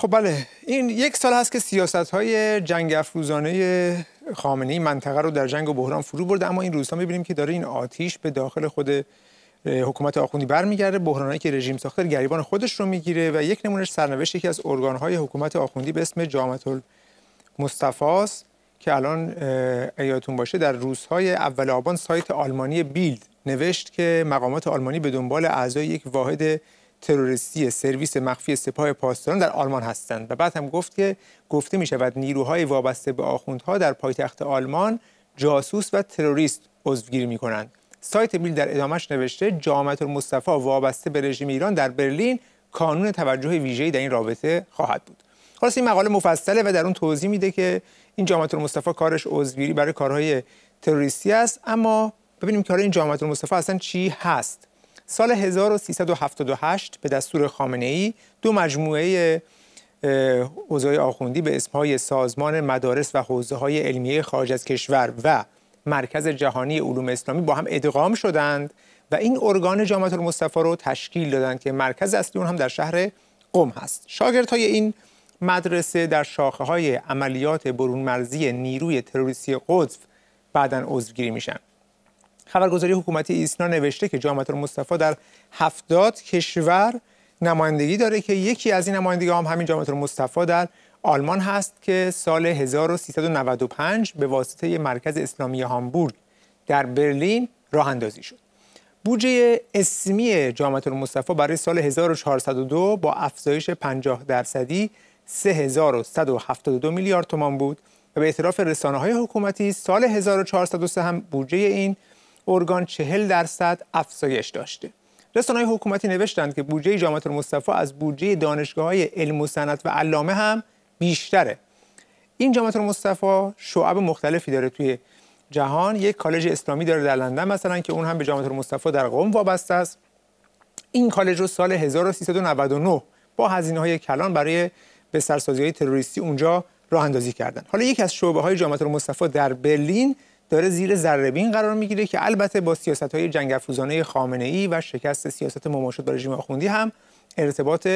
خب بله این یک سال هست که سیاست های جنگ افروزانه خامنی منطقه رو در جنگ و بحران فرو برده اما این روزها میبینیم که داره این آتیش به داخل خود حکومت آخوندی برمیگرده بحرانی که رژیم ساخته گریبان خودش رو میگیره و یک نمونهش سرنوشت یکی از های حکومت آخوندی به اسم جامعه المصطفاست که الان ایاتون باشه در روزهای اول آبان سایت آلمانی بیلد نوشت که مقامات آلمانی به دنبال اعضای یک واحد تروریستی سرویس مخفی سپاه پاسداران در آلمان هستند و بعد هم گفت که گفته می شود نیروهای وابسته به آخوندها در پایتخت آلمان جاسوس و تروریست عضوگیری می کنند سایت میل در ادامهش نوشته جامعه المصطفی وابسته به رژیم ایران در برلین کانون توجه ویژه‌ای در این رابطه خواهد بود خلاص این مقاله مفصله و در اون توضیح میده که این جامعه المصطفی کارش عضوگیری برای کارهای تروریستی است اما ببینیم کار این جامعه المصطفی اصلا چی هست سال 1378 به دستور خامنه ای دو مجموعه حوزه آخوندی به اسمهای سازمان مدارس و حوزه های علمیه خارج از کشور و مرکز جهانی علوم اسلامی با هم ادغام شدند و این ارگان جامعه المصطفی رو تشکیل دادند که مرکز اصلی اون هم در شهر قم هست های این مدرسه در شاخه های عملیات برون مرزی نیروی تروریستی قدس بعدا عضوگیری میشن خبرگزاری حکومتی ایسنا نوشته که جامعه مصطفی در 70 کشور نمایندگی داره که یکی از این نمایندگی هم همین جامعه مصطفی در آلمان هست که سال 1395 به واسطه مرکز اسلامی هامبورگ در برلین راه اندازی شد. بودجه اسمی جامعه مصطفی برای سال 1402 با افزایش 50 درصدی 3172 میلیارد تومان بود و به اعتراف رسانه های حکومتی سال 1403 هم بودجه این ارگان 40 درصد افزایش داشته های حکومتی نوشتند که بودجه جامعه مصطفی از بودجه دانشگاه‌های علم و صنعت و علامه هم بیشتره این جامعه مصطفی شعب مختلفی داره توی جهان یک کالج اسلامی داره در لندن مثلا که اون هم به جامعه مصطفی در قم وابسته است این کالج رو سال 1399 با هزینه های کلان برای به سرسازی های تروریستی اونجا راه اندازی کردن حالا یکی از شعبه جامعه المصطفی در برلین داره زیر بین قرار میگیره که البته با سیاست های جنگ ای و شکست سیاست مماشات با رژیم آخوندی هم ارتباط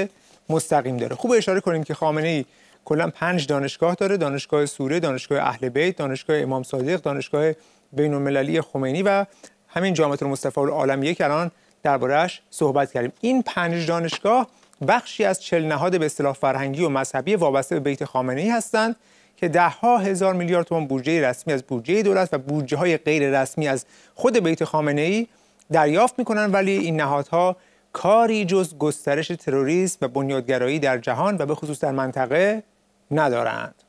مستقیم داره خوب اشاره کنیم که خامنه ای کلا پنج دانشگاه داره دانشگاه سوره دانشگاه اهل بیت دانشگاه امام صادق دانشگاه بین المللی خمینی و همین جامعه المصطفی العالم که الان دربارهش صحبت کردیم این پنج دانشگاه بخشی از چل نهاد به اصطلاح فرهنگی و مذهبی وابسته به بیت خامنه ای هستند که دهها هزار میلیارد تومان بودجه رسمی از بودجه دولت و بودجه های غیر رسمی از خود بیت خامنه ای دریافت میکنن ولی این نهادها کاری جز گسترش تروریسم و بنیادگرایی در جهان و به خصوص در منطقه ندارند